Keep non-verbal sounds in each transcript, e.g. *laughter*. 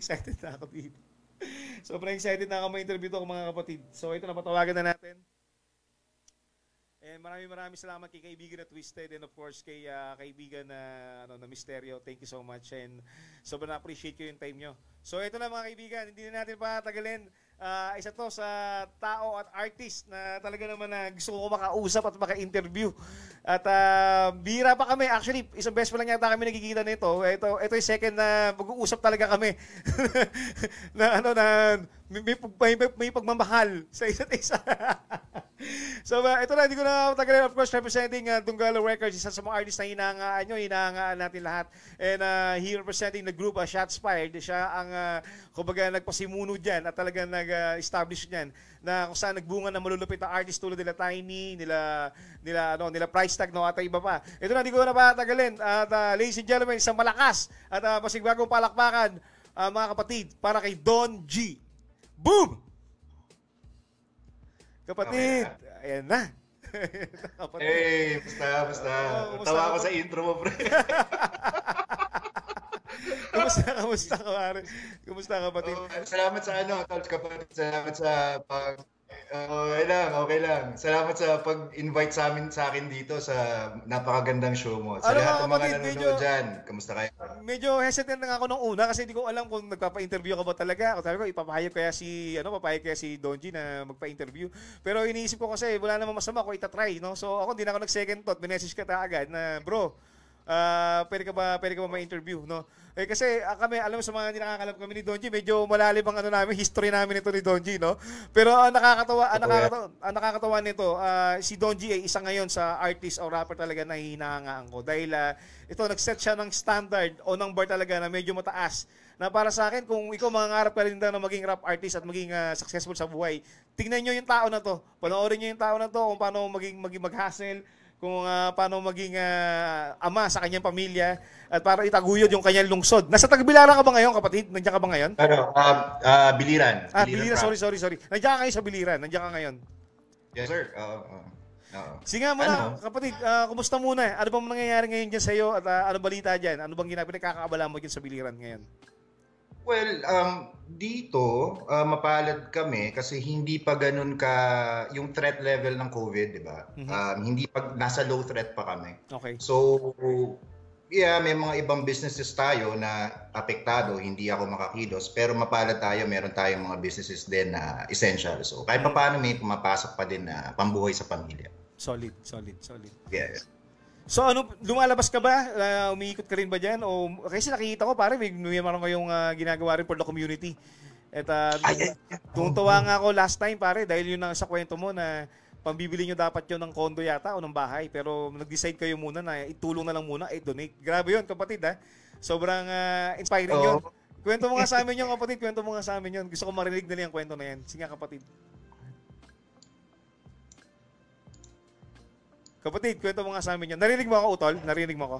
excited na ako dito. Sobrang excited na ako ma-interview to mga kapatid. So ito na, patawagan na natin. And maraming maraming salamat kay kaibigan na Twisted and of course kay uh, kaibigan na ano na Misteryo. Thank you so much and sobrang na-appreciate ko yung time nyo. So ito na mga kaibigan, hindi na natin pa tagalin. Uh, isa to sa tao at artist na talaga naman na gusto ko makausap at maka-interview. At uh, ah, bira pa kami. Actually, isang best pa lang yata kami nagkikita nito. Ito, ito yung second na mag-uusap talaga kami. *laughs* na ano na may, may, may, may pagmamahal sa isa't isa. *laughs* so, uh, ito na, hindi ko na matagalin. Of course, representing uh, Dunggalo Records, isa sa mga artist na hinangaan nyo, hinangaan natin lahat. And uh, he representing the group uh, Shots Fired. Siya ang, uh, kumbaga, nagpasimuno dyan at talaga nag-establish uh, dyan na kung saan nagbunga ng na malulupit na artist tulad nila Tiny, nila, nila, ano, nila Price Tag, no, at iba pa. Ito na, hindi ko na matagalin. At uh, ladies and gentlemen, isang malakas at uh, masigbagong palakpakan, uh, mga kapatid, para kay Don G. Boom! Kapatid, okay. ayan na. *laughs* Kapatid. Hey, basta, basta. Uh, Tawa ako sa intro mo, pre. *laughs* kamusta, kamusta, kamusta, kamusta, kapatid? Oh, salamat sa ano, Tol, kapatid. Salamat sa pag Uh, okay lang, okay lang. Salamat sa pag-invite sa amin sa akin dito sa napakagandang show mo. Sa ano lahat ng mga nanonood diyan, kamusta kayo? Medyo hesitant na ako nung una kasi hindi ko alam kung nagpapa-interview ka ba talaga. Ako sabi ko ipapahayag kaya si ano, papayag kaya si Donji na magpa-interview. Pero iniisip ko kasi wala namang masama ko itatry, no? So ako hindi na ako nag-second thought, minessage ka ta agad na, bro, uh, pwede ka ba pwede ka ba ma-interview, no? Eh kasi ah, kami, alam sa mga nakakalap kami ni Donji, medyo malalim ang ano namin, history namin ito ni Donji, no? Pero ang ah, nakakatawa, ah, ang nakakatawa, ang ah, nakakatawa nito, ah, si Donji ay isa ngayon sa artist o rapper talaga na hinahangaan ko. Dahil ah, ito, nag-set siya ng standard o ng bar talaga na medyo mataas. Na para sa akin, kung ikaw mangangarap ka rin daw na maging rap artist at maging ah, successful sa buhay, tingnan nyo yung tao na to. Panoorin nyo yung tao na to kung paano maging, maging mag-hustle, kung uh, paano maging uh, ama sa kanyang pamilya at para itaguyod yung kanyang lungsod. Nasa Tagbilaran ka ba ngayon, kapatid? Nandiyan ka ba ngayon? Ano? Uh, uh, biliran. Ah, Biliran. biliran sorry, sorry, sorry. Nandiyan ka ngayon sa Biliran. Nandiyan ka ngayon. Yes, sir. Oo. Uh, uh. No. Sige muna, ano? kapatid, uh, kumusta muna? Ano bang nangyayari ngayon dyan sa'yo at uh, ano balita dyan? Ano bang ginagawa? Nakakaabala mo dyan sa biliran ngayon? Well, um, dito, uh, mapalad kami kasi hindi pa ganun ka yung threat level ng COVID, di ba? Mm-hmm. Um, hindi pa, nasa low threat pa kami. Okay. So, yeah, may mga ibang businesses tayo na apektado, hindi ako makakilos. Pero mapalad tayo, meron tayong mga businesses din na essential. So, kahit mhm. pa paano may pumapasok pa din na pambuhay sa pamilya. Solid, solid, solid. Yeah. So ano, lumalabas ka ba? Uh, umiikot ka rin ba diyan? O, kasi nakikita ko pare, may, may meron kayong uh, ginagawa rin for the community. At uh, ay, ay, ay. tungtawa nga ako last time pare, dahil yun ang sa kwento mo na pambibili nyo dapat yun ng condo yata o ng bahay. Pero nag-decide kayo muna na itulong na lang muna, i-donate. Grabe yun kapatid ha. Sobrang uh, inspiring oh. yun. Kwento mo nga sa *laughs* amin yun kapatid, kwento mo nga sa amin yun. Gusto ko marinig na yung kwento na yan. Sige kapatid. Kapatid, kwento mo nga sa amin yan. Narinig mo ako, Utol? Narinig mo ako?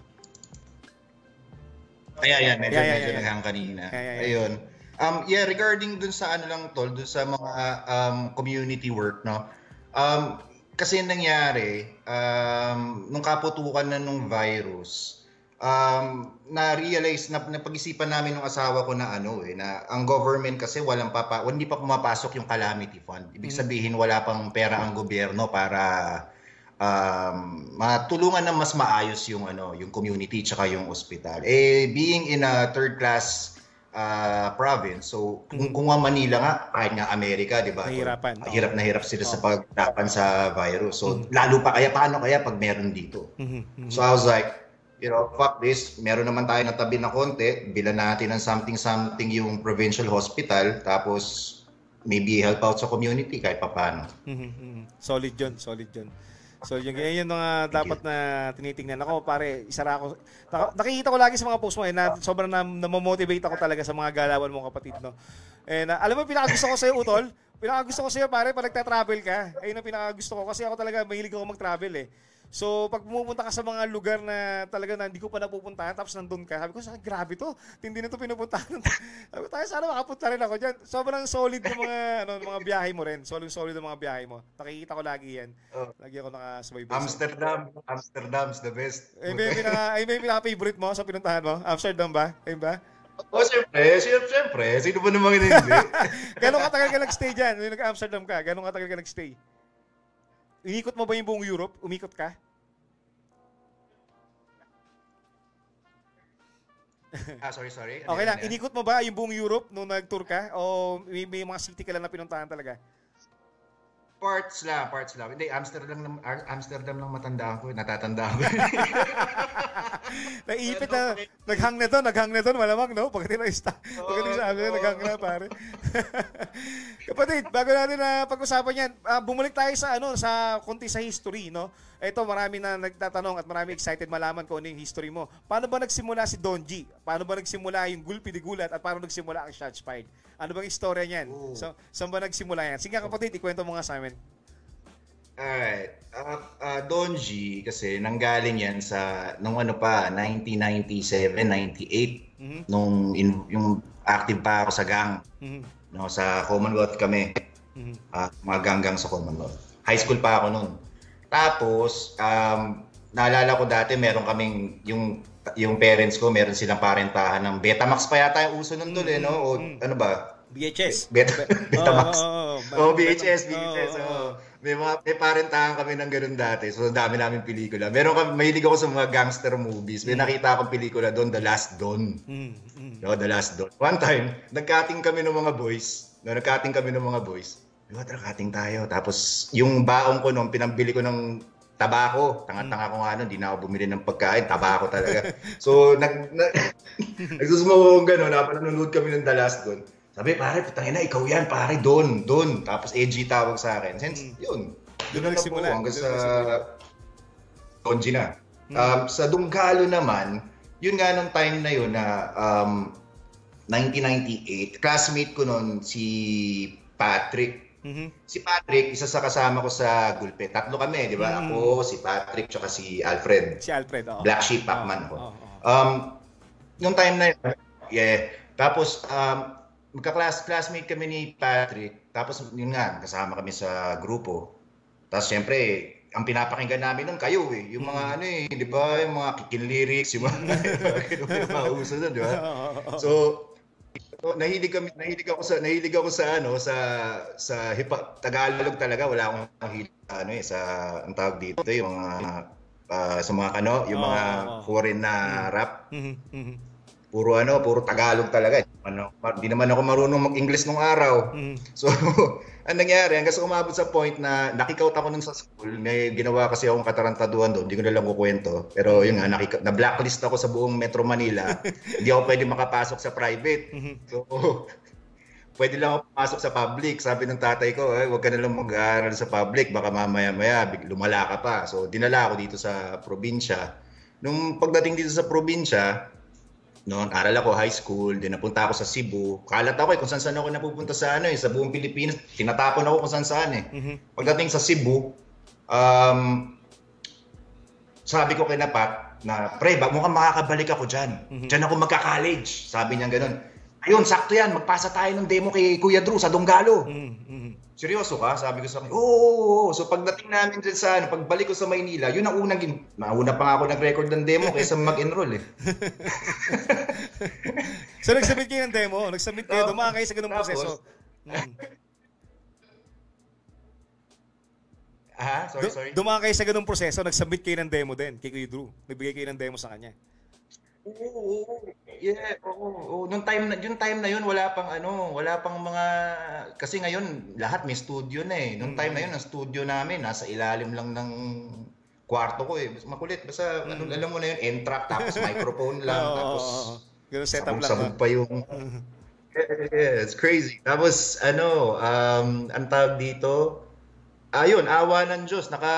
Kaya yan, medyo, yeah, yeah, medyo yeah. naghang kanina. Yeah, yeah, yeah. Ayun. Um, yeah, regarding dun sa ano lang, Tol, dun sa mga um, community work, no? Um, kasi nangyari, um, nung kaputukan na nung virus, um, na-realize, na, napag-isipan namin ng asawa ko na ano eh, na ang government kasi walang papa, hindi pa pumapasok yung calamity fund. Ibig mm. sabihin, wala pang pera ang gobyerno para um, matulungan ng mas maayos yung ano, yung community tsaka yung ospital. Eh being in a third class uh, province, so kung, kung Manila nga, kahit nga Amerika, di ba? Nahirapan. Ah, hirap na hirap sila oh. sa paglaban sa virus. So mm-hmm. lalo pa kaya, paano kaya pag meron dito? Mm-hmm, mm-hmm. So I was like, you know, fuck this, meron naman tayo na tabi na konti, bilan natin ng something-something yung provincial hospital, tapos maybe help out sa community kahit papano. Mm-hmm, mm-hmm. Solid yon solid yon So yung ganyan yung mga dapat na tinitingnan ako pare, isara ako. Nakikita ko lagi sa mga post mo eh na sobrang namo-motivate ako talaga sa mga galawan mo kapatid no. And uh, eh, alam mo pinaka gusto ko sa iyo utol, pinaka gusto ko sa iyo pare pag nagta-travel ka. Ayun ang pinaka gusto ko kasi ako talaga mahilig ako mag-travel eh. So, pag pumupunta ka sa mga lugar na talaga na hindi ko pa napupuntahan, tapos nandun ka, sabi ko, sa grabe to, hindi na to pinupuntahan. *laughs* sabi ko, tayo, sana makapunta rin ako dyan. Sobrang solid ng mga, *laughs* ano, mga biyahe mo rin. Solid, solid ng mga biyahe mo. Nakikita ko lagi yan. Oh. Lagi ako nakasubaybay. Amsterdam. Amsterdam's the best. Eh, may, pinaka, eh, may favorite mo sa pinuntahan mo? Amsterdam ba? Ayun ba? Oh, siyempre, siyempre, sino ba namang hindi? *laughs* Gano'ng katagal ka nag-stay dyan? Nung nag-Amsterdam ka, gano'ng katagal ka nag-stay? Inikot mo ba yung buong Europe? Umikot ka? *laughs* ah, sorry, sorry. Ano okay lang. Ano Inikot mo ba yung buong Europe nung nag-tour ka? O may, may mga city ka lang na pinuntahan talaga? Parts lang, parts lang. Hindi, Amsterdam lang, Amsterdam lang matanda ako. Natatanda ako. *laughs* Naiipit na. Naghang na to, naghang na to. Malamang, no? Pagdating na ista. Pagdating sa amin, naghang na, pare. *laughs* Kapatid, bago natin na uh, pag-usapan yan, uh, bumalik tayo sa ano sa konti sa history, no? Ito, marami na nagtatanong at marami excited malaman ko ano yung history mo. Paano ba nagsimula si Donji? Paano ba nagsimula yung gulpi de gulat at paano nagsimula ang shots fired? Ano bang istorya niyan? So, saan ba nagsimula yan? Sige kapatid, ikwento mo nga sa amin. Alright. Uh, ah, uh, ah, Donji kasi nanggaling yan sa nung ano pa 1997, 98 mm-hmm. nung in, yung active pa ako sa gang. Mm-hmm No, sa Commonwealth kami. Mm-hmm. Uh, mga sa Commonwealth. High school pa ako noon. Tapos, um, naalala ko dati, meron kaming, yung, yung parents ko, meron silang parentahan ng Betamax pa yata yung uso nun doon, eh, no? O, mm-hmm. ano ba? VHS. Beta, *laughs* Betamax. *laughs* Oh, oh, oh, oh. oh VHS, VHS. Oh, oh. oh may mga may parentahan kami ng ganun dati. So dami namin pelikula. Meron kami mahilig ako sa mga gangster movies. May mm. nakita akong pelikula doon, The Last Don. Mm. Mm. The Last Don. One time, nagkating kami ng mga boys. No, nagkating kami ng mga boys. Diba, tara, cutting tayo. Tapos, yung baong ko noon, pinambili ko ng tabako. Tanga-tanga hmm. ko nga noon, di na ako bumili ng pagkain. Tabako talaga. so, nag, na, *laughs* nagsusumawa ko gano'n. Napanonood kami ng The Last Don. Sabi, pare, putang ina, ikaw yan, pare, doon, doon. Tapos AG tawag sa akin. Since, mm. yun. Doon na nagsimula. hanggang sa Donji na. Hmm. Um, sa Dungkalo naman, yun nga nung time na yun na um, 1998, classmate ko noon si Patrick. Mm-hmm. Si Patrick, isa sa kasama ko sa Gulpe. Tatlo kami, di ba? mm Ako, si Patrick, tsaka si Alfred. Si Alfred, oo. Oh. Black Sheep, Pacman oh, ko. Oh, oh. Um, nung time na yun, yeah. Tapos, um, magka-classmate kami ni Patrick, tapos yun nga, kasama kami sa grupo. Tapos siyempre, ang pinapakinggan namin nun kayo eh. Yung mga mm. ano eh, di ba? Yung mga kikin lyrics, yung mga, *laughs* yung mga uso nun, di ba? So, so, nahilig kami nahilig ako sa nahilig ako sa ano sa sa hip hop Tagalog talaga wala akong nahilig ano eh sa ang tawag dito yung mga uh, sa mga ano yung mga foreign na mm. rap. Mm-hmm, mm-hmm puro ano, puro Tagalog talaga. Ano, eh. hindi naman ako marunong mag-English nung araw. Mm. So, *laughs* ang nangyari, hanggang sa umabot sa point na nakikout ako nun sa school, may ginawa kasi akong katarantaduhan doon, hindi ko na lang kukwento. Pero yun nga, nakik- na-blacklist ako sa buong Metro Manila. *laughs* hindi ako pwede makapasok sa private. Mm-hmm. So, *laughs* pwede lang ako pumasok sa public. Sabi ng tatay ko, eh, huwag ka na lang mag-aaral sa public, baka mamaya-maya lumala ka pa. So, dinala ako dito sa probinsya. Nung pagdating dito sa probinsya, noon, aral ako high school, din napunta ako sa Cebu. Kalat ako eh, kung saan saan ako napupunta sa ano eh, sa buong Pilipinas, tinatapon ako kung saan saan eh. Mm-hmm. Pagdating sa Cebu, um, sabi ko kay Napak na, pre, ba, mukhang makakabalik ako dyan. Mm-hmm. Dyan ako magka-college. Sabi niya ganun. Ayun, sakto yan. Magpasa tayo ng demo kay Kuya Drew sa Donggalo. Mm-hmm. Seryoso ka? Sabi ko sa kanya, oo, oo, oo. So pagdating namin dyan sa, ano, pagbalik ko sa Maynila, yun ang unang, gin- nauna pa nga ako nag-record ng demo kaysa mag-enroll eh. *laughs* so nag kayo ng demo? Nag-submit kayo? So, Dumaan kayo sa ganung proseso? Mm. Aha, sorry, sorry. Dumaan kayo sa ganung proseso, nag-submit kayo ng demo din kay Kuya Drew. Nagbigay kayo ng demo sa kanya. Oo, oo. Yeah, oh. oo. Nung time na, yung time na yun, wala pang ano, wala pang mga, kasi ngayon, lahat may studio na eh. Nung time na yun, ang studio namin, nasa ilalim lang ng kwarto ko eh. Makulit, basta, ano, mm. alam mo na yun, entrack, tapos *laughs* microphone lang, oo, tapos, ganun setup lang. Sabog ah. pa yung, mm-hmm. yeah, it's crazy. Tapos, ano, um, ang tawag dito, ayun, ah, awa ng Diyos, naka,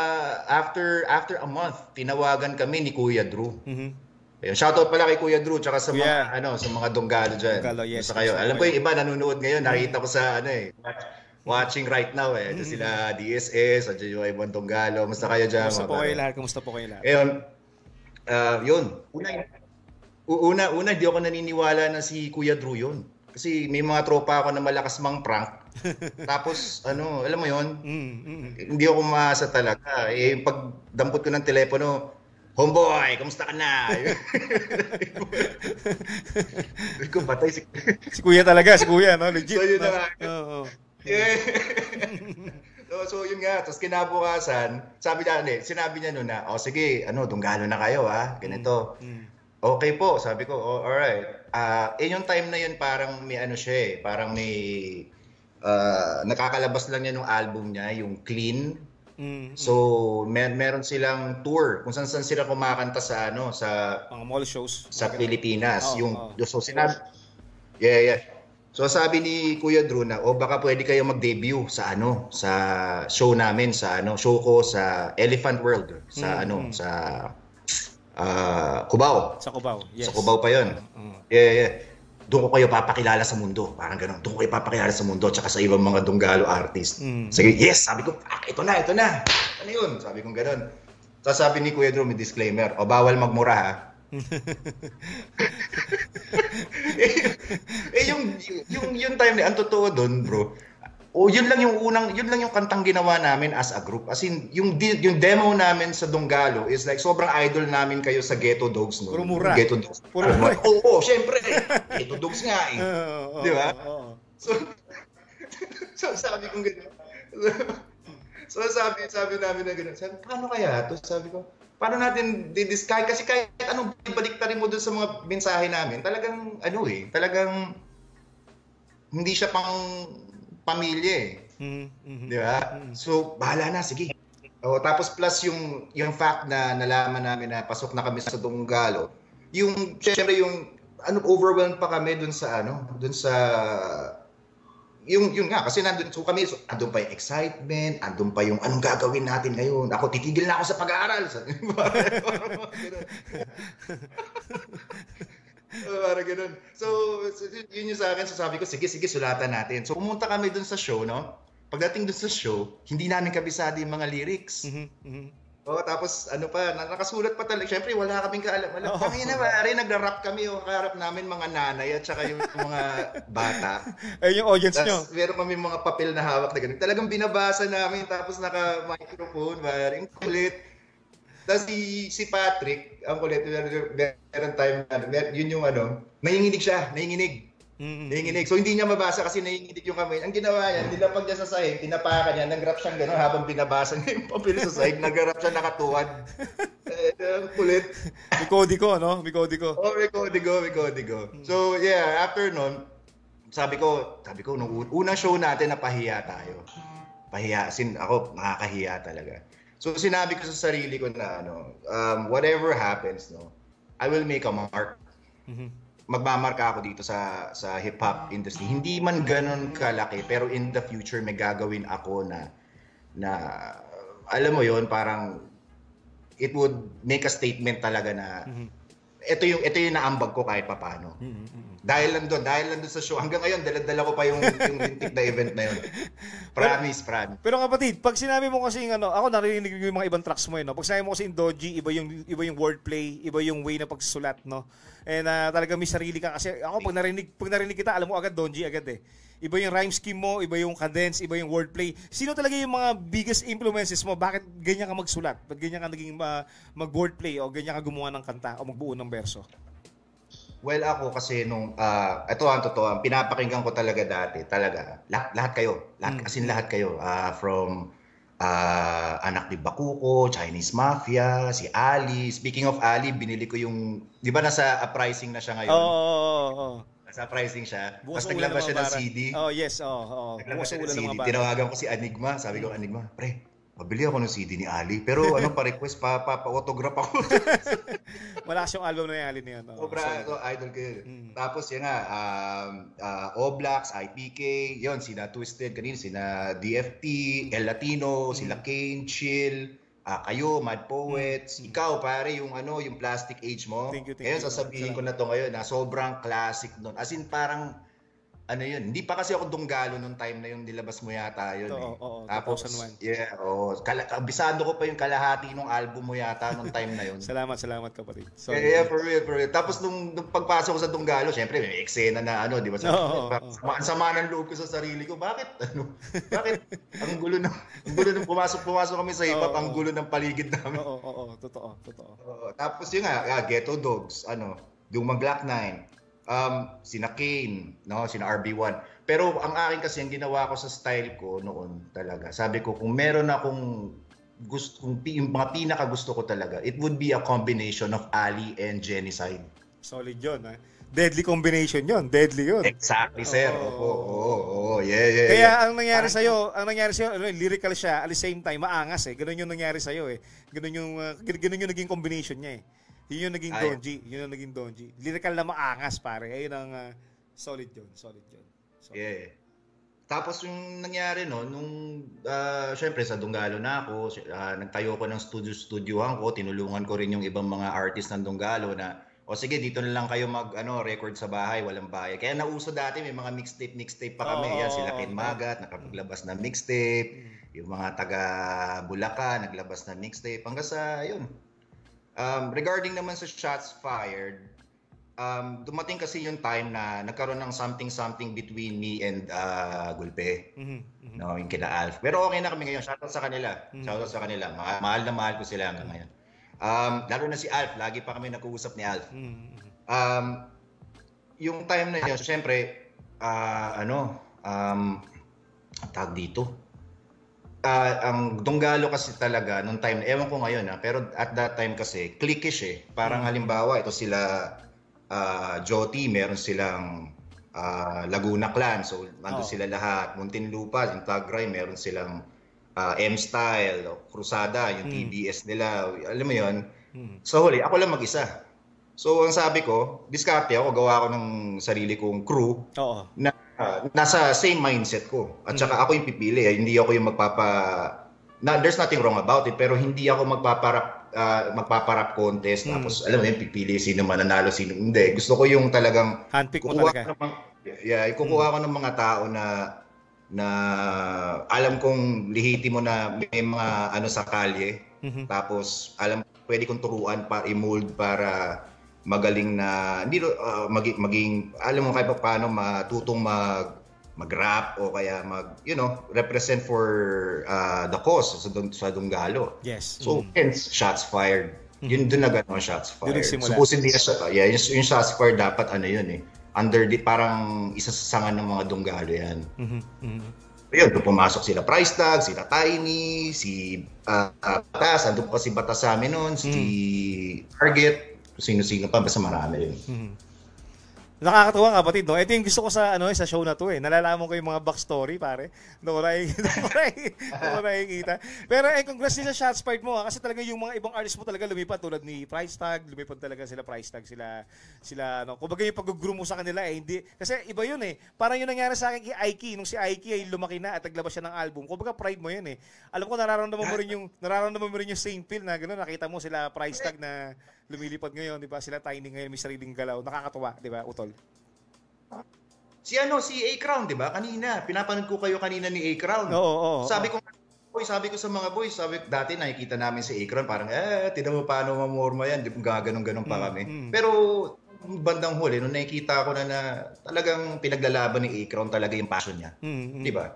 after, after a month, tinawagan kami ni Kuya Drew. Mm-hmm Ayun, shoutout pala kay Kuya Drew tsaka sa mga yeah. ano, sa mga donggalo diyan. Donggalo, yes. Sa kayo. Alam ko yung iba nanonood ngayon, nakita ko sa ano eh, watching right now eh. Diyan sila mm. DSS, at yung ibang donggalo. Musta kayo diyan? Kumusta po kayo lahat? Kumusta po kayo lahat? Ayun. Uh, ah, yun. Una, una, una, di ako naniniwala na si Kuya Drew yun. Kasi may mga tropa ako na malakas mang prank. *laughs* Tapos, ano, alam mo yun? Mm, mm. Hindi ako maasa talaga. Eh, pag dampot ko ng telepono, Homeboy, kumusta ka na? Hindi *laughs* ko batay si... si kuya talaga, si kuya, no? Legit. So, yun na nga. Oh, *laughs* oh. so, so, yun nga. Tapos kinabukasan, sabi niya, hindi, sinabi niya noon na, oh, sige, ano, dunggalo na kayo, ha? Ganito. Mm, mm. Okay po, sabi ko, oh, alright. Uh, eh, yung time na yun, parang may ano siya, eh, parang may... Uh, nakakalabas lang niya ng album niya, yung Clean Mm-hmm. So, mer- meron silang tour kung saan-saan sila kumakanta sa ano sa mga mall shows sa okay. Pilipinas. Oh, yung oh. so sinabi Yeah, yeah. So sabi ni Kuya Drew na, "O oh, baka pwede kayo mag-debut sa ano, sa show namin sa ano, show ko sa Elephant World sa mm-hmm. ano, sa uh, Cubao." Sa Cubao. Yes. Sa Cubao pa 'yon. Mm-hmm. Yeah, yeah doon ko kayo papakilala sa mundo. Parang ganun, doon ko kayo papakilala sa mundo tsaka sa ibang mga dunggalo artist. Mm. Sige, yes, sabi ko, ah, ito na, ito na. Ano yun? Sabi ko ganun. Tapos so, sabi ni Kuya Drew, may disclaimer, o bawal magmura ha. *laughs* *laughs* eh, eh, yung, yung, yung time na, ang totoo doon, bro, Oh, yun lang yung unang, yun lang yung kantang ginawa namin as a group. As in, yung, yung demo namin sa Donggalo is like, sobrang idol namin kayo sa Ghetto Dogs. No? Puro mura. Ghetto Dogs. Puro mura. Oo, oh, oh, syempre. Ghetto Dogs nga eh. Oh, *laughs* oh, Di ba? Oh, oh. So, *laughs* so, sabi kong ganyan. So, so sabi, sabi namin na ganyan. Sabi, paano kaya to? Sabi ko, paano natin di didiscard? Kasi kahit anong balik rin mo dun sa mga mensahe namin, talagang, ano eh, talagang, hindi siya pang pamilya eh. Mm, mm-hmm. Di ba? Mm-hmm. So, bahala na, sige. O, oh, tapos plus yung, yung fact na nalaman namin na pasok na kami sa Dunggalo, yung, syempre yung, ano, overwhelmed pa kami doon sa, ano, doon sa, yung, yung nga, kasi nandun, so kami, so, andun pa yung excitement, andun pa yung anong gagawin natin ngayon. Ako, titigil na ako sa pag-aaral. *laughs* *laughs* so, parang ganun. So, yun yung sa akin, sasabi ko, sige, sige, sulatan natin. So, pumunta kami dun sa show, no? Pagdating dun sa show, hindi namin kabisado yung mga lyrics. Mm-hmm, mm Oh, tapos ano pa, nakasulat pa talaga. Siyempre, wala kaming kaalam. Wala oh. kami na pare, nagra-rap kami. O, karap namin mga nanay at saka yung *laughs* mga bata. Ay, yung audience tapos, nyo. meron kami mga papel na hawak na ganun. Talagang binabasa namin, tapos naka-microphone, pare. Ang kulit. Tapos si, si Patrick, ang kulit, meron time, yun yung ano, nanginginig siya, nanginginig. Mm-hmm. Nanginginig. So hindi niya mabasa kasi nanginginig yung kamay. Ang ginawa niya, nilapag niya sa sahig, tinapakan niya, nag-rap siya gano'n habang binabasa niya yung papel sa sahig, nag-rap siya nakatuwad. uh, *laughs* kulit. Bikodi ko, no? Bikodi ko. Oh, bikodi ko, bikodi ko. Mm-hmm. So yeah, after nun, sabi ko, sabi ko, nung unang show natin, napahiya tayo. Pahiya, sin ako, nakakahiya talaga. So sinabi ko sa sarili ko na ano, um, whatever happens, no, I will make a mark. Mm-hmm. Magmamarka ako dito sa sa hip hop industry. Hindi man ganoon kalaki, pero in the future may gagawin ako na na alam mo 'yon, parang it would make a statement talaga na mm-hmm ito yung ito yung naambag ko kahit papaano. Mm-hmm. Dahil lang doon, dahil lang doon sa show. Hanggang ngayon, dala-dala ko pa yung yung lintik na event na yun. *laughs* Promise, pero, promise. Pero kapatid, pag sinabi mo kasi ano, ako narinig ko yung mga ibang tracks mo eh, no? Pag sinabi mo kasi Doji, iba yung iba yung wordplay, iba yung way na pagsusulat, no? And uh, ah, talaga may sarili ka kasi ako pag narinig pag narinig kita, alam mo agad Doji agad eh. Iba yung rhyme scheme mo, iba yung cadence, iba yung wordplay. Sino talaga yung mga biggest influences mo? Bakit ganyan ka magsulat? Bakit ganyan ka naging uh, mag-wordplay o ganyan ka gumawa ng kanta o magbuo ng berso? Well, ako kasi nung, uh, ah, ito ang totoo, pinapakinggan ko talaga dati, talaga, lahat, lahat kayo, lahat, mm. as in lahat kayo, uh, from uh, Anak ni Bakuko, Chinese Mafia, si Ali. Speaking of Ali, binili ko yung, di ba nasa uprising na siya ngayon? Oo, oh, oo, oh, oo. Oh, surprising siya. Bukas Tapos naglabas siya ng CD. Oh, yes. Oh, oh. Naglabas siya ng CD. Tinawagan ko si Anigma. Sabi ko, Anigma, pre, Pabili ako ng CD ni Ali. Pero ano, *laughs* pa-request, pa-autograph pa, pa ako. *laughs* Wala siyang album na ni Ali na yun. Oh, Sobra, so, idol ko yun. Mm. Tapos yan nga, um, uh, Oblax, IPK, yun, sina Twisted, kanina, sina DFT, El Latino, mm. sila Kane, Chill, Ah, kayo, Mad Poets, mm. ikaw pare, yung ano, yung plastic age mo. Thank you, thank ngayon, you. sasabihin ko na to ngayon na ah, sobrang classic noon. As in parang ano yun, hindi pa kasi ako dunggalo nung time na yung nilabas mo yata yun. Oo, eh. oo, Tapos, 2001. Yeah, oo. Oh, kal- kabisado ko pa yung kalahati nung album mo yata nung time na yun. *laughs* salamat, salamat kapatid. So, yeah, yeah, for real, for real. Tapos nung, nung pagpasok ko sa dunggalo, syempre may eksena na ano, di ba? Sa, oo, oo, sama, ng loob ko sa sarili ko. Bakit? Ano? Bakit? ang gulo ng, ang gulo ng pumasok, pumasok kami sa hip-hop, ang gulo ng paligid namin. Oo, oo, oo. Totoo, totoo. Oo. Tapos yun nga, ah, Ghetto Dogs, ano, yung mag Glock 9 um, sina Kane, no, sina RB1. Pero ang akin kasi ang ginawa ko sa style ko noon talaga. Sabi ko kung meron akong gusto kung yung mga pinaka gusto ko talaga, it would be a combination of Ali and Genocide. Solid 'yon, Eh? Ah. Deadly combination 'yon, deadly 'yon. Exactly, sir. Oo, oh. oo, oh, oh, oh. yeah, yeah. Kaya yeah. ang nangyari sa iyo, ang nangyari sa iyo, ano, lyrical siya, at the same time maangas eh. Ganoon yung nangyari sa iyo eh. Ganoon yung uh, ah, ganoon yung naging combination niya eh. Yun yung naging Donji. Yun yung naging Donji. Lyrical na maangas, pare. Ayun ang uh, solid yun. Solid yun. Solid. Yeah. Tapos yung nangyari no, nung uh, syempre sa Dunggalo na ako, uh, nagtayo ko ng studio-studyohan ko, tinulungan ko rin yung ibang mga artist ng Dunggalo na o sige, dito na lang kayo mag ano, record sa bahay, walang bayad. Kaya nauso dati may mga mixtape, mixtape pa kami. Oh, Yan sila Ken Magat, nakapaglabas na mixtape. Mm. Yung mga taga Bulacan, naglabas na mixtape hanggang sa yun. Um, regarding naman sa shots fired, um, dumating kasi yung time na nagkaroon ng something-something between me and uh, Gulpe. Mm-hmm, mm-hmm. No, yung kina Alf. Pero okay na kami ngayon. Shoutout sa kanila. Mm-hmm. Shoutout sa kanila. Ma- mahal na mahal ko sila hanggang ngayon. Um, lalo na si Alf. Lagi pa kami nag-uusap ni Alf. Mm-hmm. mm-hmm. Um, yung time na yun, syempre, uh, ano, um, tag dito uh, ang Donggalo kasi talaga nung time, ewan ko ngayon ha, ah, pero at that time kasi, clickish eh. Parang mm. halimbawa, ito sila uh, ah, Joti, meron silang uh, Laguna Clan. So, nandun oh. sila lahat. Muntinlupa, yung Tagray, meron silang uh, M-Style, o Crusada, yung mm. TBS nila. Alam mo yun. mm. So, huli, ako lang mag-isa. So, ang sabi ko, diskarte ako, gawa ako ng sarili kong crew Oo. na Ah, nasa same mindset ko. At saka ako yung pipili, eh. hindi ako yung magpapa na, there's nothing wrong about it pero hindi ako magpaparap uh, magpaparap contest hmm tapos alam mo yung pipili sino mananalo sino hindi. Gusto ko yung talagang handpick mo talaga. Ng, yeah, kukuha hmm ko ng mga tao na na alam kong lihiti mo na may mga ano sa kalye. Mm-hmm. Tapos alam pwede kong turuan para i-mold para magaling na hindi uh, maging, maging alam mo kaya pa, paano matutong mag mag-rap o kaya mag you know represent for uh, the cause sa, dun, sa Dunggalo. Yes. So mm. hence shots fired. Mm-hmm. Yun doon nagano shots fired. Supposedly na siya. Yeah, yung, yung shots fired dapat ano yun eh. Under the parang isa ng mga Dunggalo yan. Mm-hmm. Mm-hmm. Ayun, doon pumasok sila Price Tag, sila Tiny, si uh, uh, Batas, andun pa si Batas sa amin noon, si mm. mm Target sino-sino pa, basta marami yun. Mm-hmm. Nakakatuwa kapatid, no? Ito yung gusto ko sa, ano, sa show na to, eh. Nalalaman ko yung mga backstory, pare. Doon ko nakikita. Doon ko nakikita. Pero, eh, congrats din sa shots fired mo, ha? Kasi talaga yung mga ibang artists mo talaga lumipad. Tulad ni Price Tag, lumipad talaga sila Price Tag, sila, sila, ano. Kumbaga yung pag-groom mo sa kanila, eh, hindi. Kasi iba yun, eh. Parang yung nangyari sa akin kay Aiki. Nung si Aiki ay lumaki na at naglabas siya ng album. Kumbaga pride mo yun, eh. Alam ko, nararamdaman mo rin yung, nararamdaman mo rin yung same feel na gano'n. Nakita mo sila Price Tag na lumilipad ngayon, di ba? Sila tiny ngayon, may sariling galaw. Nakakatuwa, di ba, Utol? Si ano, si A Crown, di ba? Kanina, pinapanood ko kayo kanina ni A Crown. Oo, oo. sabi ko, boy, sabi ko sa mga boys, sabi ko, dati nakikita namin si A Crown, parang, eh, tinan mo paano mamorma yan, di gaganong-ganong pa mm, kami. Mm-hmm. Pero, bandang huli, nung nakikita ko na na talagang pinaglalaban ni Akron talaga yung passion niya. Mm-hmm. Di ba?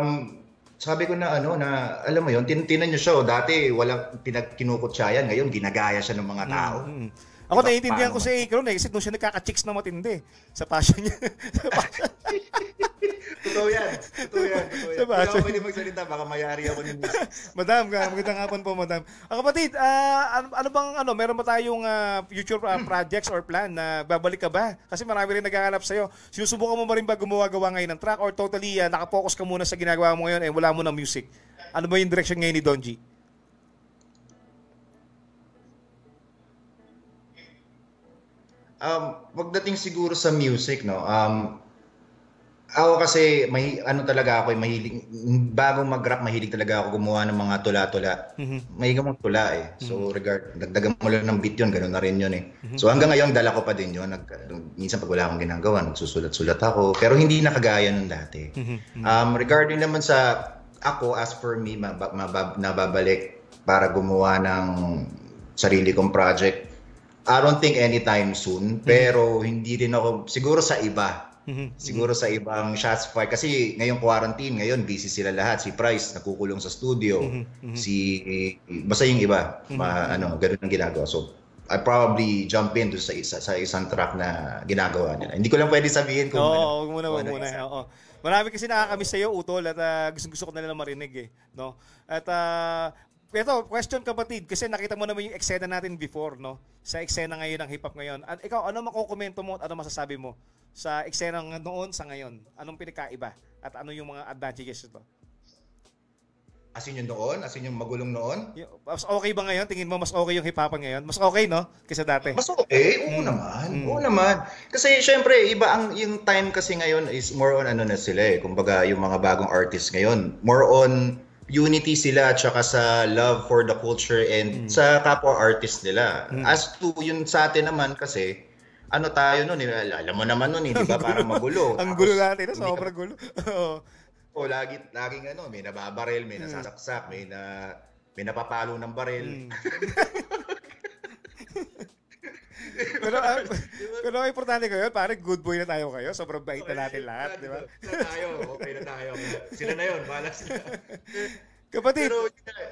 Um, sabi ko na ano na alam mo yon tinitinan niyo siya oh, dati walang pinagkinukot ngayon ginagaya siya ng mga tao. Mm-hmm. Ako diba, naiintindihan ko si Akron eh kasi doon siya nagkaka-chicks na matindi sa passion niya. *laughs* *laughs* Totoo yan. Totoo yan. Totoo yan. Diba? Hindi ako pwede magsalita. Baka mayari ako ng *laughs* Madam, ah, magandang hapon po, madam. Ah, kapatid, uh, ano, ano bang, ano, meron ba tayong uh, future uh, projects or plan na babalik ka ba? Kasi marami rin naghahanap sa'yo. Sinusubukan mo ba rin ba gumawa-gawa ngayon ng track or totally uh, nakapokus ka muna sa ginagawa mo ngayon eh, wala mo ng music? Ano ba yung direction ngayon ni Donji? Um, pagdating siguro sa music, no, um, ako kasi may ano talaga ako, eh, mahilig bago mag-rap mahilig talaga ako gumawa ng mga tula-tula. Mm-hmm. Mahilig akong tula eh. So mm-hmm. regard dagdagan mo lang ng beat 'yon, ganoon na rin 'yon eh. Mm-hmm. So hanggang ngayon dala ko pa din 'yon. Nag, minsan pag wala akong ginagawa, nagsusulat-sulat ako, pero hindi na kagaya ng dati. Mm-hmm. Um regarding naman sa ako as for me mabab, mabab, nababalik para gumawa ng sarili kong project. I don't think anytime soon, mm-hmm. pero hindi rin ako siguro sa iba Mm-hmm. Siguro sa ibang shots fired kasi ngayon quarantine, ngayon busy sila lahat. Si Price nakukulong sa studio. Mm-hmm. Mm-hmm. si basta yung iba, ma, ano, ganoon ang ginagawa. So I probably jump into sa isa sa isang track na ginagawa nila. Hindi ko lang pwede sabihin kung Oo, ano, wag muna, muna. Oo. Marami kasi nakakamiss sa Utol, at uh, ah, gusto, gusto ko na lang marinig eh, no? At uh, pero question kapatid, kasi nakita mo naman yung eksena natin before, no? Sa eksena ngayon ng hip-hop ngayon. At ikaw, ano makukomento mo at ano masasabi mo sa eksena ng noon sa ngayon? Anong pinakaiba? At ano yung mga advantages ito? As in yung noon? As in yung magulong noon? Mas okay ba ngayon? Tingin mo mas okay yung hip-hop ngayon? Mas okay, no? Kaysa dati? Mas okay. Oo mm. naman. Mm. Oo naman. Kasi syempre, iba ang yung time kasi ngayon is more on ano na sila eh. Kumbaga, yung mga bagong artists ngayon, more on unity sila tsaka sa love for the culture and mm. sa kapwa artist nila. Mm. As to yun sa atin naman kasi ano tayo noon, eh, alam mo naman noon, eh, di ba? Parang magulo. *laughs* Ang gulo natin, na, sobrang gulo. *laughs* Oo. o oh, lagi laging ano, may nababaril, may mm. nasasaksak, may na may napapalo ng baril. Mm. *laughs* pero, um, diba? pero importante ko yun, parang good boy na tayo kayo. Sobrang bait na natin lahat, di ba? na tayo, okay na tayo. Sila na yun, bahala na. Kapatid, pero,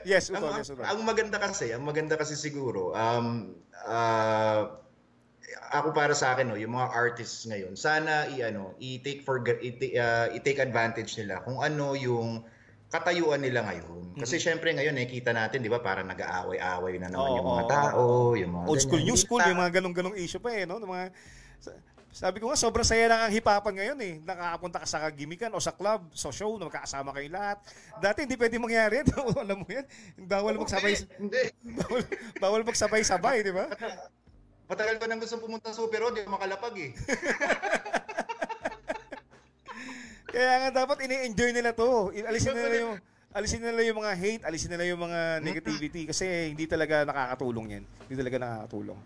yes, upo, ang, yes, upo. Ang maganda kasi, ang maganda kasi siguro, um, uh, ako para sa akin no, yung mga artists ngayon, sana i ano, i-take for i-take, uh, i-take advantage nila kung ano yung katayuan nila ngayon. Kasi mm-hmm. syempre ngayon nakikita eh, natin, 'di ba, para nag-aaway-away na naman oh, yung mga tao, yung mga old ganyan. school, new school, yung mga ganong-ganong issue pa eh, no? Yung mga sabi ko nga, sobrang saya lang ang hipapan ngayon eh. Nakakapunta ka sa kagimikan o sa club, sa show, na magkakasama kayo lahat. Dati hindi pwede mangyari yan. *laughs* Alam mo yan? Bawal magsabay. Hindi. *laughs* bawal, bawal magsabay-sabay, di ba? Patagal ko nang gusto pumunta sa Super Road, yung makalapag eh. *laughs* Kaya nga dapat ini-enjoy nila to. Alisin nila yung alisin nila yung mga hate, alisin nila yung mga negativity kasi hindi talaga nakakatulong yan. Hindi talaga nakakatulong.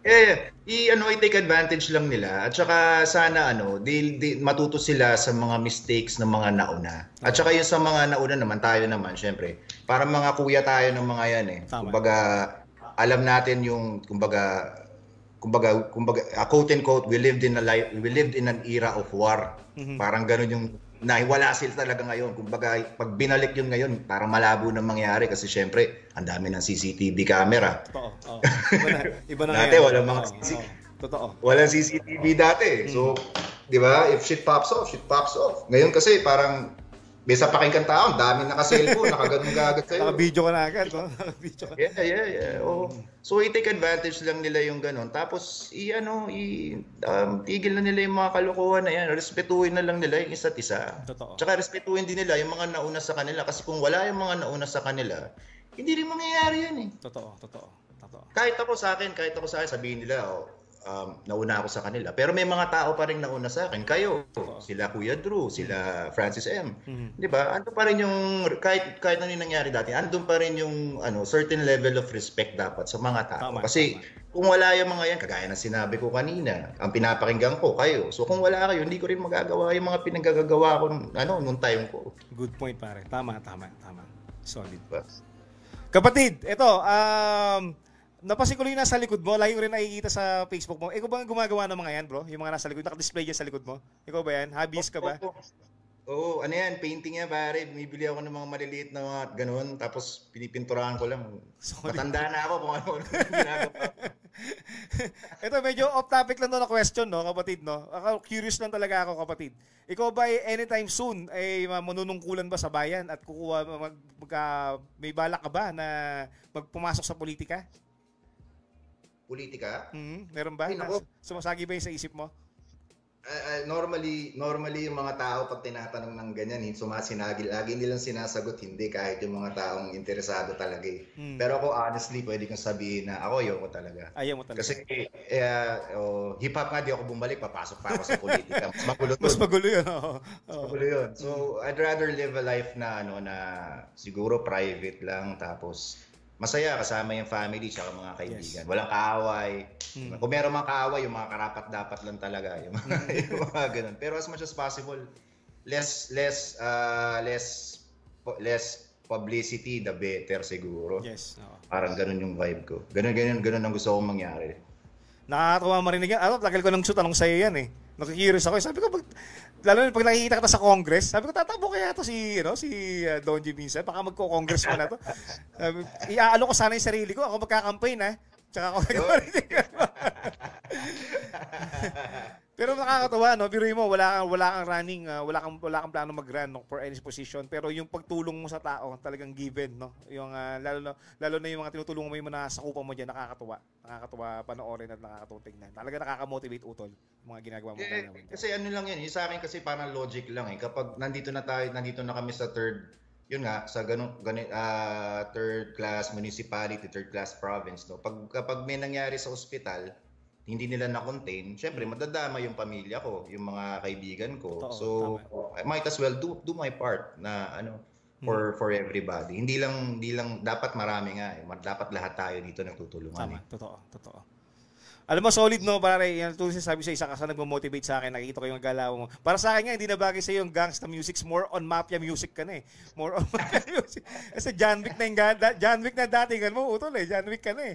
Eh, I, ano, I take advantage lang nila. At saka sana ano, di, di, matuto sila sa mga mistakes ng mga nauna. At saka yung sa mga nauna naman, tayo naman, syempre. Para mga kuya tayo ng mga yan eh. Kumbaga, alam natin yung, kumbaga, kumbaga, kumbaga uh, quote and quote, we lived in a life, we lived in an era of war. Mm-hmm. Parang ganun yung nahiwala sila talaga ngayon. Kumbaga, pag binalik yun ngayon, parang malabo nang mangyari kasi syempre, ang dami ng CCTV camera. Totoo. Oh. Iba na, *laughs* iba na dati, ngayon. walang mga CCTV. Oh. Totoo. Walang CCTV oh. dati. So, mm-hmm. di ba, if shit pops off, shit pops off. Ngayon kasi parang may sa pakinggan tao, ang dami naka-cellphone, nakaganon gagad sa'yo. Naka-video ka na agad. No? *laughs* video ka. Yeah, yeah, yeah. Oh. So, i-take advantage lang nila yung ganun. Tapos, i, ano, i, um, tigil na nila yung mga kalokohan na yan. Respetuhin na lang nila yung isa't isa. Totoo. Tsaka respetuhin din nila yung mga nauna sa kanila. Kasi kung wala yung mga nauna sa kanila, hindi rin mangyayari yan eh. Totoo, totoo. totoo. Kahit ako sa akin, kahit ako sa akin, sabihin nila, oh, um, nauna ako sa kanila. Pero may mga tao pa rin nauna sa akin. Kayo, sila Kuya Drew, sila Francis M. Mm-hmm. 'Di ba? Ano pa rin yung kahit kahit ano yung nangyari dati, andun pa rin yung ano certain level of respect dapat sa mga tao. Tama, Kasi tama. kung wala yung mga yan, kagaya ng sinabi ko kanina, ang pinapakinggan ko kayo. So kung wala kayo, hindi ko rin magagawa yung mga pinagagawa ko ano nung time ko. Good point pare. Tama, tama, tama. Solid. Diba? Kapatid, ito um Napansin ko yung nasa likod mo. Lagi ko rin nakikita sa Facebook mo. Ikaw eh, ba gumagawa ng mga yan, bro? Yung mga nasa likod. Nakadisplay dyan sa likod mo. Ikaw ba yan? Hobbies ka ba? Oo, oh, ano yan? Painting yan, pare. Bumibili ako ng mga maliliit na mga ganun. Tapos pinipinturahan ko lang. Sorry. Matanda na ako kung ano. *laughs* Ito, medyo off topic lang to na question, no, kapatid, no? Ako, curious lang talaga ako, kapatid. Ikaw ba eh, anytime soon ay eh, manunungkulan ba sa bayan at kukuha mag, mag, mag, may balak ka ba na magpumasok sa politika? politika. Mm-hmm. Meron ba? Ay, Sumasagi ba 'yung sa isip mo? Uh, normally, normally yung mga tao pag tinatanong ng ganyan, sumasinagi. Lagi nilang sinasagot, hindi kahit yung mga taong interesado talaga eh. Hmm. Pero ako honestly, pwede kong sabihin na ako ayaw ko talaga. Ayaw mo talaga. Kasi eh, ah, oh, hip-hop nga, di ako bumalik, papasok pa ako sa *laughs* politika. Mas magulo yun. Mas magulo yun. Oh. Mas magulo yun. So, mm. I'd rather live a life na, ano, na siguro private lang, tapos masaya kasama yung family tsaka mga kaibigan. Yes. Walang kaaway. Hmm. Diba? Kung meron mga kaaway, yung mga karapat dapat lang talaga, yung mga, hmm. *laughs* yung mga ganun. Pero as much as possible, less less uh, less less publicity the better siguro. Yes. No. Parang ganun yung vibe ko. Ganun ganun ganun ang gusto kong mangyari. Nakakatawa marinig yan. Ano, tagal ko nang tanong iyo yan eh. Nakikiris ako. Eh. Sabi ko, bag, lalo na pag nakikita kita sa Congress, sabi ko, tatakbo kaya to si, you know, si uh, Don G. Minsan, baka magko-Congress mo na to. Sabi, iaalo ko sana yung sarili ko, ako magka-campaign ha. Ah. Tsaka ako nag *laughs* Pero nakakatawa, no? Biruin mo, wala kang, wala kang running, uh, wala, kang, wala kang plano mag-run no, for any position. Pero yung pagtulong mo sa tao, talagang given, no? Yung, uh, lalo, na, lalo na yung mga tinutulungan mo, yung mga sakupan mo dyan, nakakatuwa. Nakakatuwa panoorin at nakakatuwa tingnan. Talaga nakaka-motivate utol mga ginagawa mo. Eh, eh kasi ano lang yun, yan, eh, sa akin kasi parang logic lang eh. Kapag nandito na tayo, nandito na kami sa third yun nga sa ganun, ganun uh, ah, third class municipality, third class province no. Pag kapag may nangyari sa ospital, hindi nila na-contain, syempre hmm. madadama yung pamilya ko, yung mga kaibigan ko. Totoo, so tama. I might as well do do my part na ano hmm. for hmm. for everybody. Hindi lang hindi lang dapat marami nga eh. Dapat lahat tayo dito nagtutulungan. Tama, eh. totoo, totoo. Alam mo, solid, no, pare? Yan tulad siya sabi sa isa kasi nagmo-motivate sa akin. Nakikita ko yung galaw mo. Para sa akin nga, hindi na bagay sa yung gangsta music. More on mafia music ka na eh. More on *laughs* mafia music. Kasi John Wick na yung John Wick na datingan mo, utol eh. John Wick ka na eh.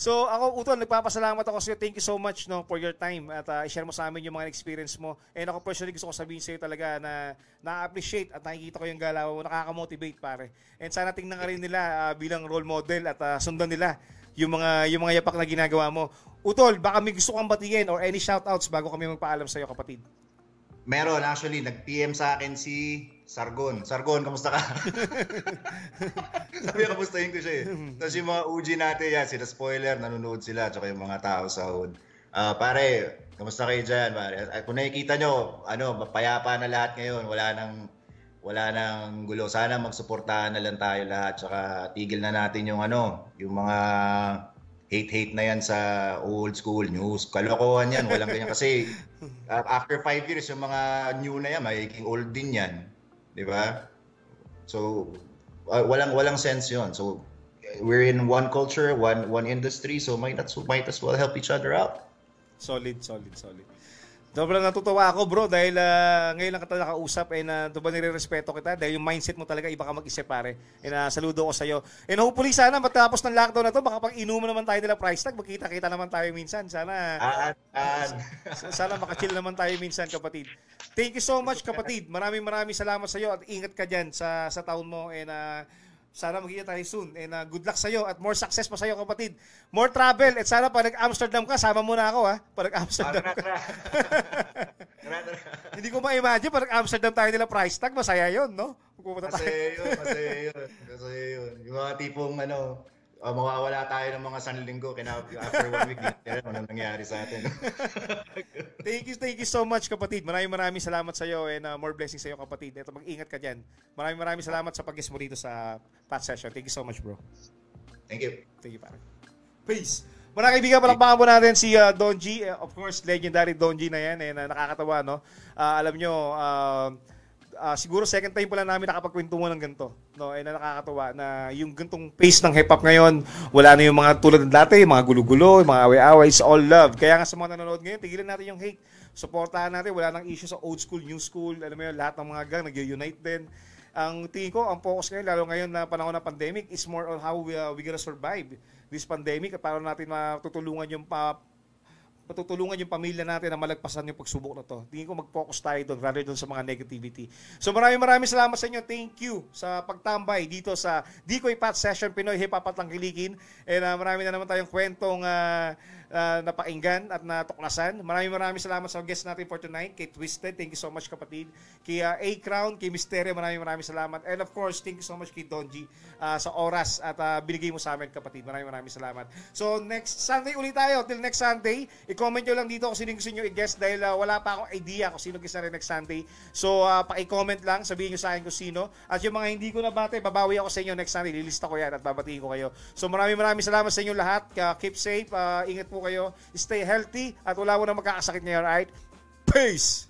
So ako, Utol, nagpapasalamat ako sa Thank you so much no, for your time at uh, ah, share mo sa amin yung mga experience mo. And ako personally gusto ko sabihin sa iyo talaga na na-appreciate at nakikita ko yung galaw mo. Nakaka-motivate pare. And sana tingnan ka rin nila uh, bilang role model at uh, sundan nila yung mga yung mga yapak na ginagawa mo. Utol, baka may gusto kang batingin or any shoutouts bago kami magpaalam sa iyo, kapatid. Meron, actually. Nag-PM sa akin si Sargon. Sargon, kamusta ka? *laughs* Sabi, kamustahin ko siya eh. Tapos yung mga OG natin, yan, sila spoiler, nanonood sila, tsaka yung mga tao sa hood. Uh, pare, kamusta kayo dyan, pare? At ah, kung nakikita nyo, ano, payapa na lahat ngayon. Wala nang, wala nang gulo. Sana magsuportahan na lang tayo lahat. Tsaka tigil na natin yung ano, yung mga hate-hate na yan sa old school news. Kalokohan yan, walang ganyan. Kasi uh, *laughs* after five years, yung mga new na yan, magiging old din yan. Di ba? So, uh, walang walang sense yon. So, we're in one culture, one one industry, so might, not, so might as well help each other out. Solid, solid, solid. Sobrang natutuwa ako bro dahil uh, ngayon lang kita nakausap and uh, doon ba nire-respeto kita dahil yung mindset mo talaga iba ka mag-isip pare. And uh, eh, saludo ko sa'yo. Eh, and hopefully sana matapos ng lockdown na to baka pag inuman naman tayo nila price tag magkita-kita naman tayo minsan. Sana at, Uh, *laughs* sana makachill naman tayo minsan kapatid. Thank you so much kapatid. Maraming maraming salamat sa'yo at ingat ka dyan sa, sa taon mo and uh, eh, sana magkita tayo soon. And uh, good luck sa iyo at more success pa sa iyo kapatid. More travel. At sana pa nag-Amsterdam ka, sama mo na ako, ha? Pa nag-Amsterdam ka. *laughs* Hindi ko ma-imagine, pag nag-Amsterdam tayo nila price tag, masaya yon no? Masaya yun, masaya yun. Masaya yun. Yung mga tipong, ano, Oh, mawawala tayo ng mga sanlinggo kina after one week dito ano nangyari sa atin. *laughs* thank you, thank you so much kapatid. Maraming maraming salamat sa iyo and uh, more blessings sa iyo kapatid. Ito mag-ingat ka diyan. Maraming maraming salamat sa pag-guest mo dito sa Pat Session. Thank you so much, bro. Thank you. Thank you, pare. Peace. Mga kaibigan, palakpakan po natin si uh, Don G. Uh, of course, legendary Don G na yan. And uh, eh, nakakatawa, no? Uh, alam nyo, uh, uh, siguro second time pala namin nakapagkwentuhan ng ganito. No, ay eh, na nakakatuwa na yung gantong pace ng hip-hop ngayon, wala na yung mga tulad ng dati, mga gulo-gulo, mga away-away, it's all love. Kaya nga sa mga nanonood ngayon, tigilan natin yung hate. Suportahan natin, wala nang issue sa old school, new school, alam mo yun, lahat ng mga gang nag-unite din. Ang tingin ko, ang focus ngayon, lalo ngayon na panahon ng pandemic, is more on how we, uh, we gonna survive this pandemic at paano natin matutulungan yung pa, ah, matutulungan yung pamilya natin na malagpasan yung pagsubok na to. Tingin ko mag-focus tayo doon rather doon sa mga negativity. So maraming maraming salamat sa inyo. Thank you sa pagtambay dito sa Decoy Pat Session Pinoy Hip Hop at Langkilikin. And uh, marami na naman tayong kwentong uh, uh, napakinggan at natuklasan. Maraming maraming salamat sa guest natin for tonight, kay Twisted. Thank you so much kapatid. Kay uh, A Crown, kay Mysterio, maraming maraming salamat. And of course, thank you so much kay Donji uh, sa oras at uh, binigay mo sa amin kapatid. Maraming maraming salamat. So next Sunday ulit tayo. Till next Sunday, i-comment nyo lang dito kung sino gusto nyo i-guest dahil uh, wala pa akong idea kung sino gusto next Sunday. So uh, paki-comment lang, sabihin nyo sa akin kung sino. At yung mga hindi ko nabate, babawi ako sa inyo next Sunday. Lilista ko yan at babatiin ko kayo. So maraming maraming salamat sa inyo lahat. Uh, keep safe. Uh, ingat po po kayo. Stay healthy at wala mo na magkakasakit ngayon, alright? Peace!